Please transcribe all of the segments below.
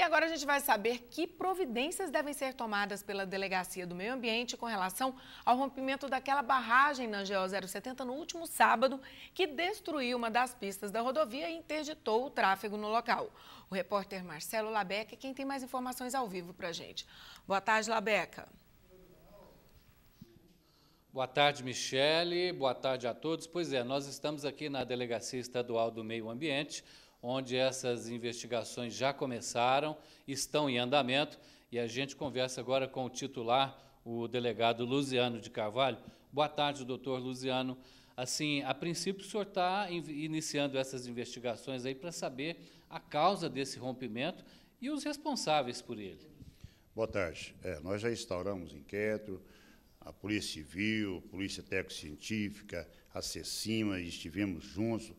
E agora a gente vai saber que providências devem ser tomadas pela Delegacia do Meio Ambiente com relação ao rompimento daquela barragem na GO 070 no último sábado, que destruiu uma das pistas da rodovia e interditou o tráfego no local. O repórter Marcelo Labeca é quem tem mais informações ao vivo para a gente. Boa tarde, Labeca. Boa tarde, Michele. Boa tarde a todos. Pois é, nós estamos aqui na Delegacia Estadual do Meio Ambiente, onde essas investigações já começaram, estão em andamento, e a gente conversa agora com o titular, o delegado Luziano de Carvalho. Boa tarde, doutor Luziano. Assim, a princípio, o senhor está iniciando essas investigações aí para saber a causa desse rompimento e os responsáveis por ele. Boa tarde. É, nós já instauramos inquérito, a Polícia Civil, Polícia Técnico-Científica, a CECIMA, estivemos juntos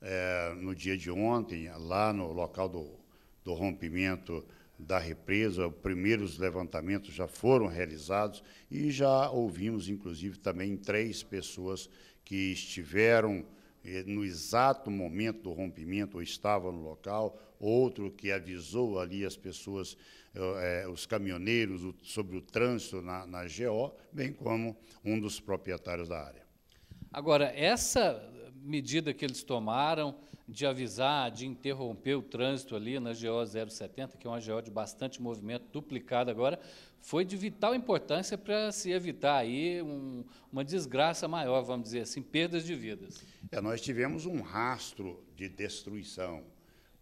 é, no dia de ontem, lá no local do, do rompimento da represa, os primeiros levantamentos já foram realizados e já ouvimos, inclusive, também três pessoas que estiveram eh, no exato momento do rompimento, ou estava no local, outro que avisou ali as pessoas, eh, eh os caminhoneiros, o, sobre o trânsito na, na GO, bem como um dos proprietários da área. Agora, essa medida que eles tomaram de avisar, de interromper o trânsito ali na GO 070, que é uma GO de bastante movimento, duplicado agora, foi de vital importância para se evitar aí um, uma desgraça maior, vamos dizer assim, perdas de vidas. É, nós tivemos um rastro de destruição,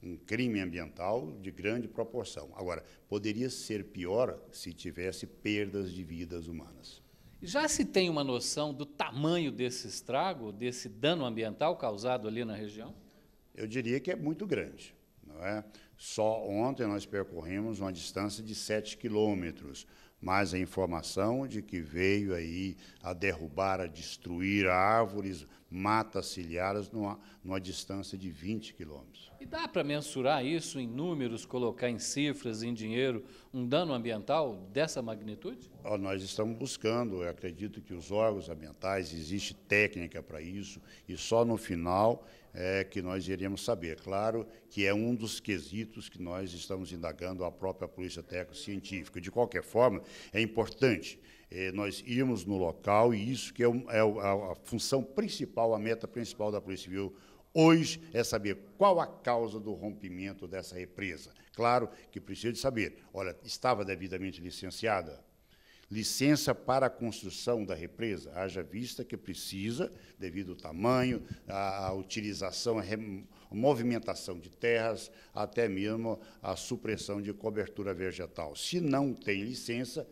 um crime ambiental de grande proporção. Agora, poderia ser pior se tivesse perdas de vidas humanas. Já se tem uma noção do tamanho desse estrago, desse dano ambiental causado ali na região? Eu diria que é muito grande. Não é? Só ontem nós percorrimos uma distância de 7 quilômetros, mas a informação de que veio aí a derrubar, a destruir árvores, matas ciliares numa, numa distância de 20 quilômetros. E dá para mensurar isso em números, colocar em cifras, em dinheiro, um dano ambiental dessa magnitude? nós estamos buscando, eu acredito que os órgãos ambientais, existe técnica para isso, e só no final é que nós iremos saber. Claro que é um dos quesitos que nós estamos indagando à própria Polícia Técnica Científica. De qualquer forma, é importante é, nós íamos no local e isso que é, é a, a função principal, a meta principal da Polícia Civil hoje é saber qual a causa do rompimento dessa represa. Claro que precisa de saber, olha, estava devidamente licenciada? licença para a construção da represa, haja vista que precisa, devido ao tamanho, à utilização, à movimentação de terras, até mesmo à supressão de cobertura vegetal. Se não tem licença,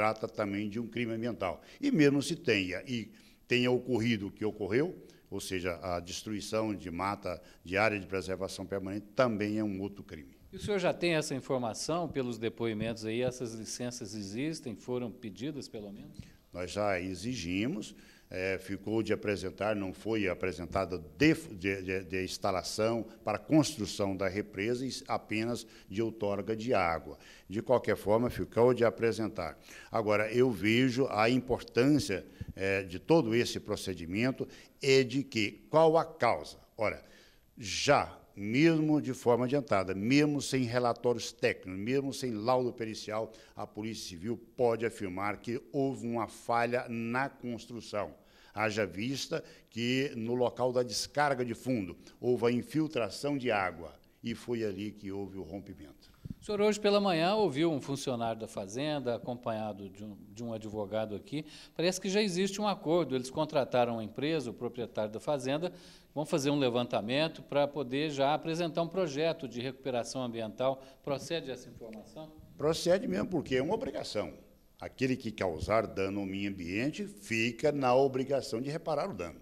trata também de um crime ambiental. E mesmo se tenha e tenha ocorrido o que ocorreu, ou seja, a destruição de mata de área de preservação permanente também é um outro crime. E o senhor já tem essa informação pelos depoimentos aí? Essas licenças existem? Foram pedidas, pelo menos? Nós já exigimos é, ficou de apresentar, não foi apresentada de, de, de, instalação para construção da represa e apenas de outorga de água. De qualquer forma, ficou de apresentar. Agora, eu vejo a importância é, de todo esse procedimento e de que qual a causa. Ora, já mesmo de forma adiantada, mesmo sem relatórios técnicos, mesmo sem laudo pericial, a Polícia Civil pode afirmar que houve uma falha na construção. Haja vista que no local da descarga de fundo houve a infiltração de água e foi ali que houve o rompimento. O senhor hoje pela manhã ouviu um funcionário da Fazenda, acompanhado de um, de um, advogado aqui. Parece que já existe um acordo. Eles contrataram a empresa, o proprietário da Fazenda, vão fazer um levantamento para poder já apresentar um projeto de recuperação ambiental. Procede essa informação? Procede mesmo, porque é uma obrigação. Aquele que causar dano ao meio ambiente fica na obrigação de reparar o dano.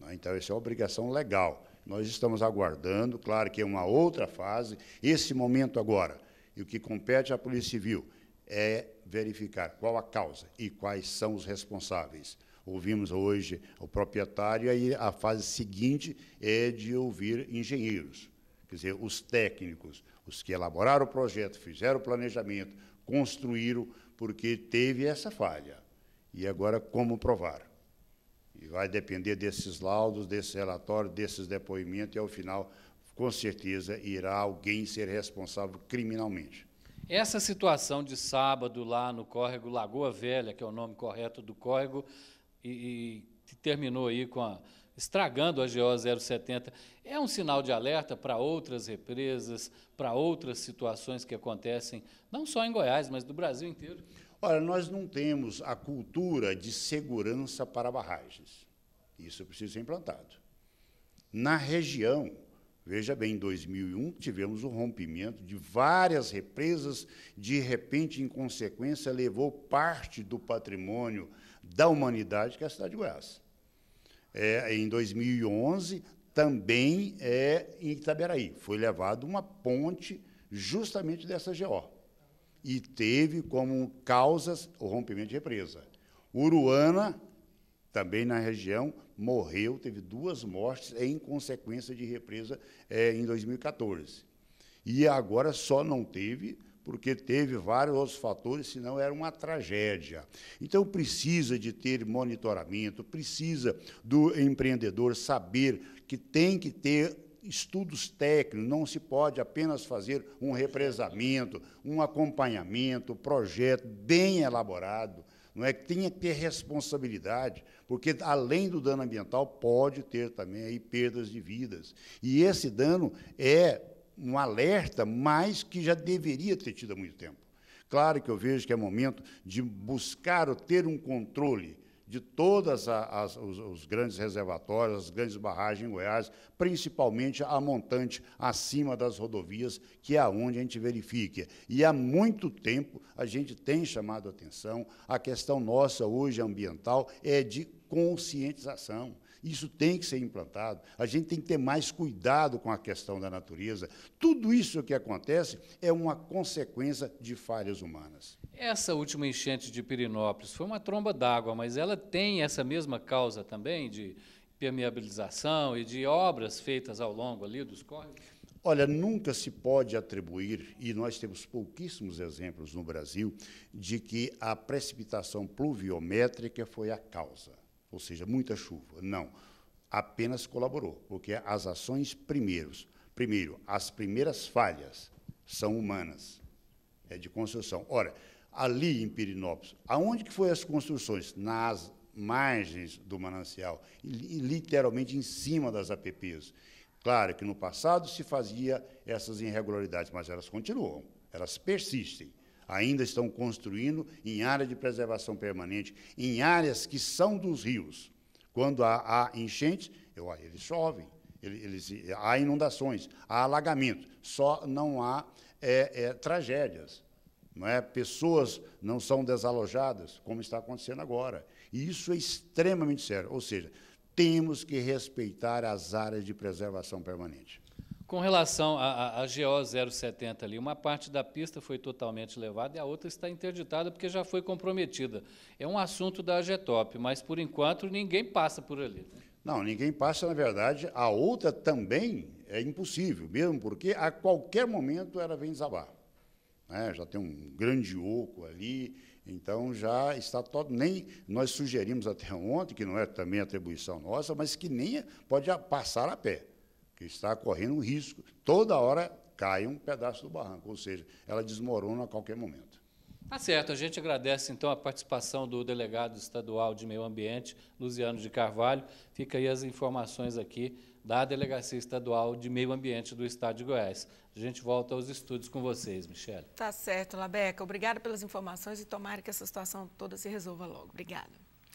Né? Então, essa é uma obrigação legal. Nós estamos aguardando, claro que é uma outra fase. Esse momento agora e o que compete à Polícia Civil é verificar qual a causa e quais são os responsáveis. Ouvimos hoje o proprietário e a fase seguinte é de ouvir engenheiros, quer dizer, os técnicos, os que elaboraram o projeto, fizeram o planejamento, construíram, porque teve essa falha. E agora, como provar? E vai depender desses laudos, desse relatório, desses depoimentos, e ao final com certeza irá alguém ser responsável criminalmente. Essa situação de sábado lá no córrego Lagoa Velha, que é o nome correto do córrego, e, e terminou aí com a, estragando a GO 070, é um sinal de alerta para outras represas, para outras situações que acontecem, não só em Goiás, mas do Brasil inteiro? Olha, nós não temos a cultura de segurança para barragens. Isso precisa ser implantado. Na região, Veja bem, em 2001 tivemos o rompimento de várias represas, de repente, em consequência, levou parte do patrimônio da humanidade, que é a cidade de Goiás. É, em 2011, também é, em Itaberaí, foi levado uma ponte justamente dessa GO. E teve como causas o rompimento de represa. Uruana, também na região, morreu, teve duas mortes em consequência de represa é, em 2014. E agora só não teve porque teve vários outros fatores, senão era uma tragédia. Então, precisa de ter monitoramento, precisa do empreendedor saber que tem que ter estudos técnicos, não se pode apenas fazer um represamento, um acompanhamento, projeto bem elaborado, não é que tenha que ter responsabilidade, porque além do dano ambiental pode ter também aí perdas de vidas. E esse dano é um alerta, mas que já deveria ter tido há muito tempo. Claro que eu vejo que é momento de buscar ou ter um controle de todos os, grandes reservatórios, as grandes barragens em Goiás, principalmente a montante acima das rodovias, que é onde a gente verifica. E há muito tempo a gente tem chamado atenção, a questão nossa hoje ambiental é de conscientização. Isso tem que ser implantado. A gente tem que ter mais cuidado com a questão da natureza. Tudo isso que acontece é uma consequência de falhas humanas. Essa última enchente de Pirinópolis foi uma tromba d'água, mas ela tem essa mesma causa também de permeabilização e de obras feitas ao longo ali dos córregos? Olha, nunca se pode atribuir, e nós temos pouquíssimos exemplos no Brasil, de que a precipitação pluviométrica foi a causa, ou seja, muita chuva. Não, apenas colaborou, porque as ações primeiros, primeiro, as primeiras falhas são humanas, é de construção. Ora, ali em Pirinópolis. Aonde que foram as construções? Nas margens do manancial, literalmente em cima das APPs. Claro que no passado se fazia essas irregularidades, mas elas continuam, elas persistem. Ainda estão construindo em área de preservação permanente, em áreas que são dos rios. Quando há, há enchentes, eu, eles chovem, eles, há inundações, há alagamentos, só não há é, é, tragédias não é? pessoas não são desalojadas, como está acontecendo agora. E isso é extremamente sério. Ou seja, temos que respeitar as áreas de preservação permanente. Com relação à, GO 070 ali, uma parte da pista foi totalmente levada e a outra está interditada porque já foi comprometida. É um assunto da AGETOP, mas por enquanto ninguém passa por ali. Não, ninguém passa, na verdade, a outra também é impossível, mesmo porque a qualquer momento ela vem desabar né? já tem um grande oco ali, então já está todo. Nem nós sugerimos até ontem, que não é também atribuição nossa, mas que nem pode passar a pé, que está correndo um risco. Toda hora cai um pedaço do barranco, ou seja, ela desmorona a qualquer momento. Tá certo, a gente agradece então a participação do delegado estadual de meio ambiente, Luciano de Carvalho. Fica aí as informações aqui da Delegacia Estadual de Meio Ambiente do Estado de Goiás. A gente volta aos estudos com vocês, Michele. Tá certo, Labeca. Obrigada pelas informações e tomara que essa situação toda se resolva logo. Obrigada.